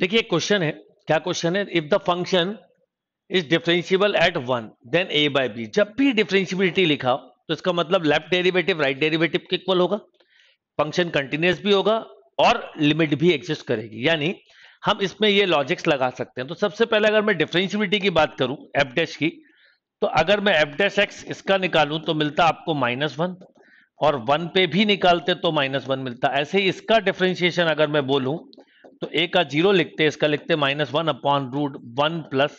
देखिए क्वेश्चन है क्या क्वेश्चन है if the function is differentiable at one then A by B जब भी डिफरेंशियबिलिटी लिखा तो इसका मतलब लेफ्ट डेरिवेटिव राइट डेरिवेटिव के इक्वल होगा फंक्शन कंटिन्यूस भी होगा और लिमिट भी एग्जिस्ट करेगी यानी हम इसमें ये लॉजिक्स लगा सकते हैं तो सबसे पहले अगर मैं डिफरेंशियबिलिटी की बात करूं एफ डैश की तो अगर मैं एफ डैश एक्स इसका निकालूं तो मिलता आपको माइनस वन और वन पे भी निकालते तो माइनस वन मिलता ऐसे ही इसका डिफरेंशिएशन अगर मैं बोलूं तो ए का जीरो लिखते इसका लिखते minus one upon root one plus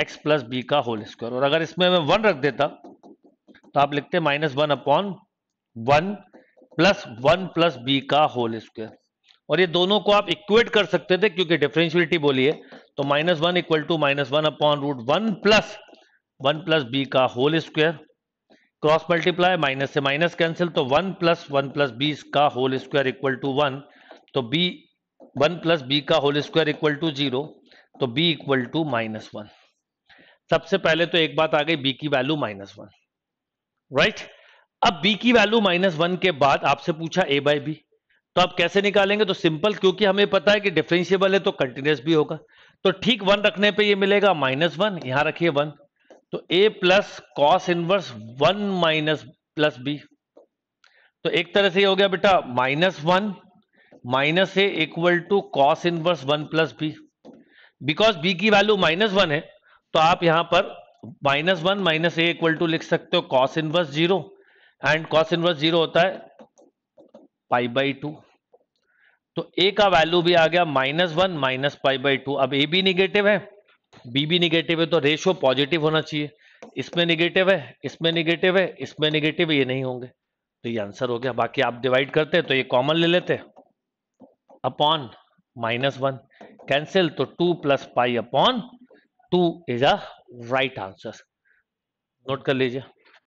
x plus B का होल स्क्वायर और अगर इसमें मैं वन रख देता तो आप लिखते minus one upon one plus one plus B का होल स्क्वायर और ये दोनों को आप इक्वेट कर सकते थे क्योंकि डिफरेंशियलिटी बोलिए तो minus one equal to minus one upon root one plus one plus B का whole square cross multiply minus से माइनस कैंसिल तो one plus one plus B का whole square equal to one तो B one plus B का whole square equal to zero तो B equal to minus one सबसे पहले तो एक बात आ गई बी की वैल्यू माइनस वन राइट अब बी की वैल्यू माइनस वन के बाद आपसे पूछा ए बाई बी तो आप कैसे निकालेंगे तो सिंपल क्योंकि हमें पता है कि डिफ्रेंशियबल है तो कंटिन्यूस भी होगा तो ठीक वन रखने पर यह मिलेगा माइनस वन यहां रखिए वन तो A plus cos inverse one minus plus B तो एक तरह से ये हो गया बेटा minus one minus A equal to cos inverse one plus B because B की वैल्यू माइनस वन है तो आप यहां पर minus one minus A equal to लिख सकते हो cos inverse zero and cos inverse zero होता है पाई बाई टू तो ए का वैल्यू भी आ गया minus one minus pi by two अब ए भी निगेटिव है बी भी निगेटिव है तो रेशियो पॉजिटिव होना चाहिए इसमें निगेटिव है इसमें निगेटिव है इसमें निगेटिव ये नहीं होंगे तो ये आंसर हो गया बाकी आप डिवाइड करते हैं तो ये कॉमन ले लेते हैं अपॉन माइनस वन कैंसिल तो two plus pi upon two is a right answer note कर लीजिए